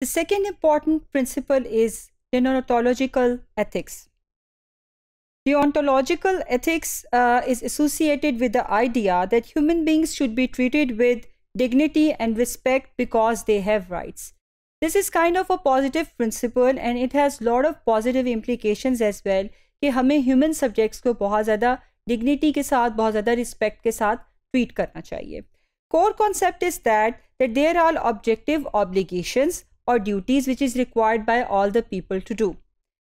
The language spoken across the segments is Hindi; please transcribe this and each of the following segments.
The second important principle is deontological ethics. Deontological ethics uh, is associated with the idea that human beings should be treated with dignity and respect because they have rights. This is kind of a positive principle and it has lot of positive implications as well कि हमें human subjects को बहुत ज़्यादा dignity के साथ बहुत ज़्यादा respect के साथ treat करना चाहिए. Core concept is that that there are objective obligations or duties which is required by all the people to do.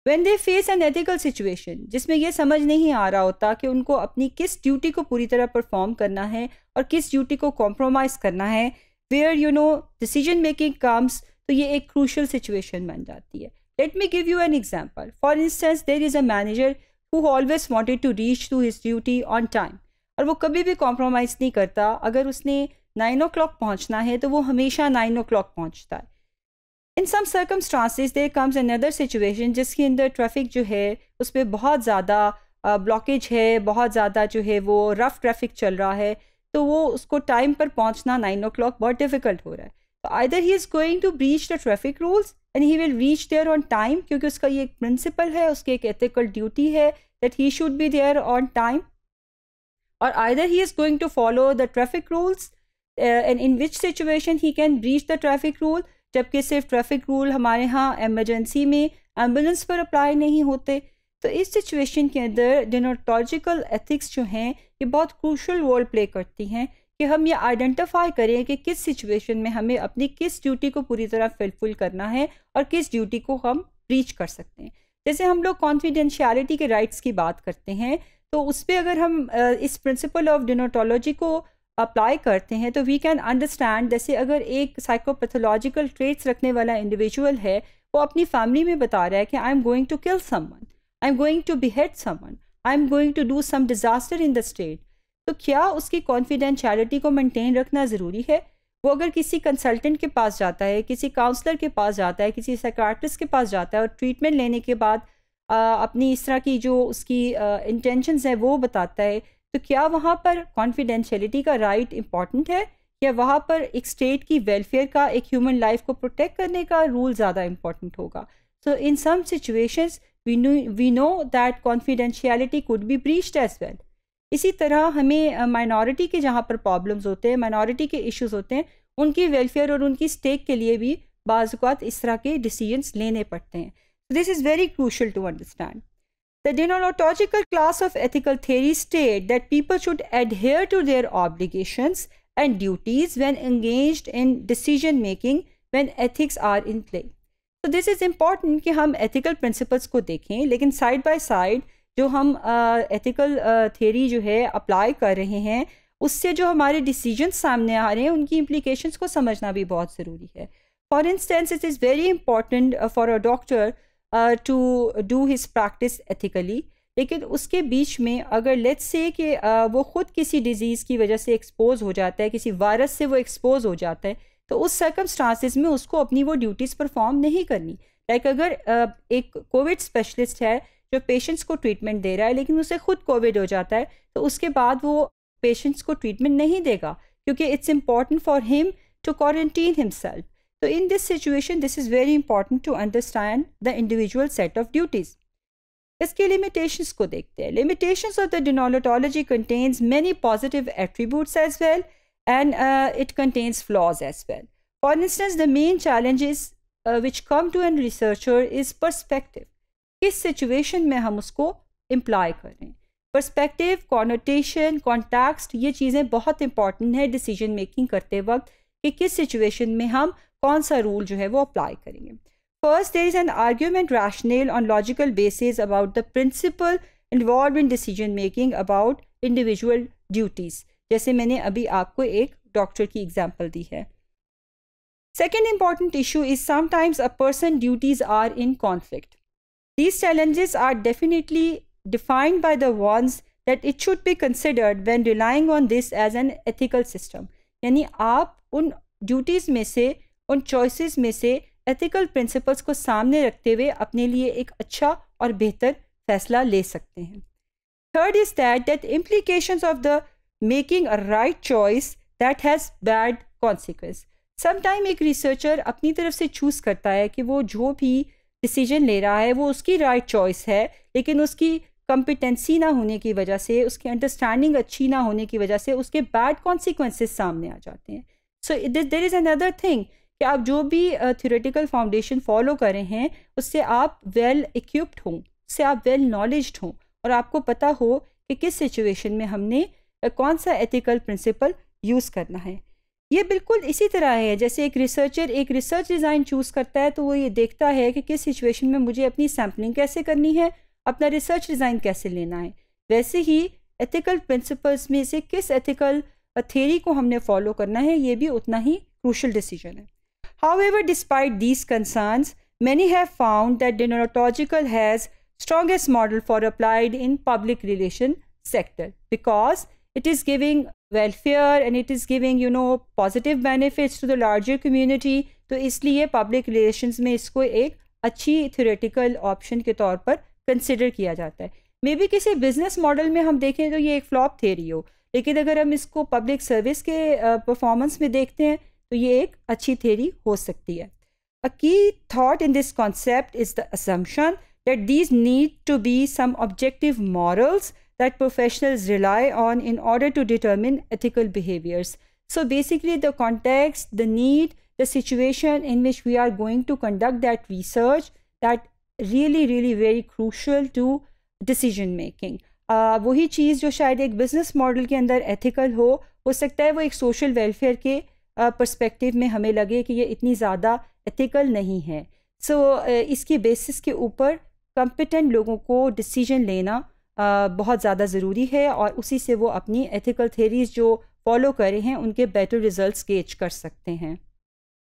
When they face an ethical situation, जिसमें यह समझ नहीं आ रहा होता कि उनको अपनी किस ड्यूटी को पूरी तरह परफॉर्म करना है और किस ड्यूटी को कॉम्प्रोमाइज़ करना है where you know decision making comes तो ये एक क्रूशल सिचुएशन बन जाती है let me give you an example for instance there is a manager who always wanted to reach to his duty on time और वो कभी भी कॉम्प्रोमाइज़ नहीं करता अगर उसने नाइन ओ क्लॉक पहुँचना है तो वो हमेशा नाइन ओ क्लॉक पहुँचता है in some circumstances there comes another situation जिसके अंदर ट्रैफिक जो है उस पर बहुत ज़्यादा ब्लॉकेज है बहुत ज़्यादा जो है वो रफ़ ट्रैफिक चल रहा है तो वो उसको टाइम पर पहुंचना नाइन ओ क्लॉक बहुत डिफिकल्ट हो रहा है तो either he is going to breach the traffic rules and he will reach there on time क्योंकि उसका ये एक प्रिंसिपल है उसकी एक एथिकल ड्यूटी है that he should be there on time और either he is going to follow the traffic rules and in which situation he can breach the traffic rule जबकि सिर्फ ट्रैफिक रूल हमारे यहाँ एमरजेंसी में एम्बुलेंस पर अप्लाई नहीं होते तो इस सिचुएशन के अंदर डिनोटोलॉजिकल एथिक्स जो हैं ये बहुत क्रूशल रोल प्ले करती हैं कि हम ये आइडेंटिफाई करें कि किस सिचुएशन में हमें अपनी किस ड्यूटी को पूरी तरह फुलफिल करना है और किस ड्यूटी को हम रीच कर सकते हैं जैसे हम लोग कॉन्फिडेंशियलिटी के राइट्स की बात करते हैं तो उस पर अगर हम इस प्रिंसिपल ऑफ डिनोटोलॉजी को अप्लाई करते हैं तो वी कैन अंडरस्टैंड जैसे अगर एक साइकोपैथोलॉजिकल ट्रेट्स रखने वाला इंडिविजुअल है वो अपनी फैमिली में बता रहा है कि I am going to kill someone I am going to behead someone I am going to do some disaster in the state तो क्या उसकी कॉन्फिडेंशलिटी को मेंटेन रखना ज़रूरी है वो अगर किसी कंसल्टेंट के पास जाता है किसी काउंसलर के पास जाता है किसी साइकाट्रिस्ट के पास जाता है और ट्रीटमेंट लेने के बाद आ, अपनी इस तरह की जो उसकी इंटेंशनस हैं वो बताता है तो क्या वहाँ पर कॉन्फिडेंशलिटी का राइट इम्पॉर्टेंट है या वहाँ पर एक स्टेट की वेलफेयर का एक ह्यूमन लाइफ को प्रोटेक्ट करने का रूल ज़्यादा इम्पॉर्टेंट होगा so in some situations we know we know that confidentiality could be breached as well इसी तरह हमें माइनॉरिटी uh, के जहाँ पर प्रॉब्लम्स होते हैं माइनॉरिटी के इश्यूज होते हैं उनकी वेलफेयर और उनकी स्टेक के लिए भी बाज़ात इस तरह के डिसीजंस लेने पड़ते हैं this is very crucial to understand The deontological class of ethical theory state that people should adhere to their obligations and duties when engaged in decision making when ethics are in play. So this is important कि हम ethical principles को देखें लेकिन side by side जो हम uh, ethical uh, theory जो है apply कर रहे हैं उससे जो हमारे decisions सामने आ रहे हैं उनकी implications को समझना भी बहुत ज़रूरी है For instance, it is very important uh, for a doctor to do his practice ethically लेकिन उसके बीच में अगर लेट्स से कि वो ख़ुद किसी डिज़ीज़ की वजह से एक्सपोज हो जाता है किसी वायरस से वो एक्सपोज हो जाता है तो उस सर्कमस्टांसिस में उसको अपनी वो ड्यूटीज़ परफॉर्म नहीं करनी लाइक अगर एक कोविड स्पेशलिस्ट है जो पेशेंट्स को ट्रीटमेंट दे रहा है लेकिन उसे खुद कोविड हो जाता है तो उसके बाद वो पेशेंट्स को ट्रीटमेंट नहीं देगा क्योंकि it's important for him to quarantine himself So in this situation, this is very important to understand the individual set of duties. इसके limitations को देखते हैं Limitations of the denolatology contains many positive attributes as well and uh, it contains flaws as well. For instance, the main challenges uh, which come to a researcher is perspective. किस situation में हम उसको imply करें Perspective, connotation, context, ये चीज़ें बहुत important है decision making करते वक्त कि किस situation में हम कौन सा रूल जो है वो अप्लाई करेंगे first there is an argument rational on logical basis about the principle involve in decision making about individual duties जैसे मैंने अभी आपको एक डॉक्टर की एग्जाम्पल दी है second important issue is sometimes a person duties are in conflict these challenges are definitely defined by the wants that it should be considered when relying on this as an ethical system यानी आप उन ड्यूटीज में से उन चॉइसेस में से एथिकल प्रिंसिपल्स को सामने रखते हुए अपने लिए एक अच्छा और बेहतर फैसला ले सकते हैं third is that that implication of the making a right choice that has bad consequence sometime एक रिसर्चर अपनी तरफ से चूज़ करता है कि वो जो भी डिसीजन ले रहा है वो उसकी राइट right चॉइस है लेकिन उसकी कंपिटेंसी ना होने की वजह से उसकी अंडरस्टैंडिंग अच्छी ना होने की वजह से उसके बैड कॉन्सिक्वेंसेस सामने आ जाते हैं so there is another thing कि आप जो भी थ्योरेटिकल फाउंडेशन फॉलो करें हैं उससे आप वेल इक्विप्ड हों उससे आप वेल नॉलेज हों और आपको पता हो कि किस सिचुएशन में हमने कौन सा एथिकल प्रिंसिपल यूज़ करना है ये बिल्कुल इसी तरह है जैसे एक रिसर्चर एक रिसर्च डिज़ाइन चूज़ करता है तो वो ये देखता है कि किस सिचुएशन में मुझे अपनी सैम्पलिंग कैसे करनी है अपना रिसर्च डिज़ाइन कैसे लेना है वैसे ही एथिकल प्रिंसिपल्स में से किस एथिकल थेरी को हमने फॉलो करना है ये भी उतना ही क्रूशल डिसीजन है However, despite these concerns, many have found that the denotological has strongest model for applied in public relation sector because it is giving welfare and it is giving you know positive benefits to the larger community. So, isliye public relations mein isko ek achhi theoretical option ke taur par consider kiya jata hai. Maybe kisi business model mein hum dekhe to ye ek flop theory ho. Lekin agar hum isko public service ke performance mein dekhte hain, तो ये एक अच्छी थेरी हो सकती है a key thought in this concept is the assumption that these need to be some objective morals that professional rely on in order to determine ethical behaviours so basically the context the need the situation in which we are going to conduct that research that really really very crucial to decision making वही चीज़ जो शायद एक बिजनेस मॉडल के अंदर एथिकल हो हो सकता है वो एक सोशल वेलफेयर के पर्सपेक्टिव में हमें लगे कि ये इतनी ज़्यादा एथिकल नहीं है सो so, इसकी बेसिस के ऊपर कंपिटेंट लोगों को डिसीजन लेना बहुत ज़्यादा ज़रूरी है और उसी से वो अपनी एथिकल थेरीज जो फॉलो करे हैं उनके बेटर रिजल्ट्स गेज कर सकते हैं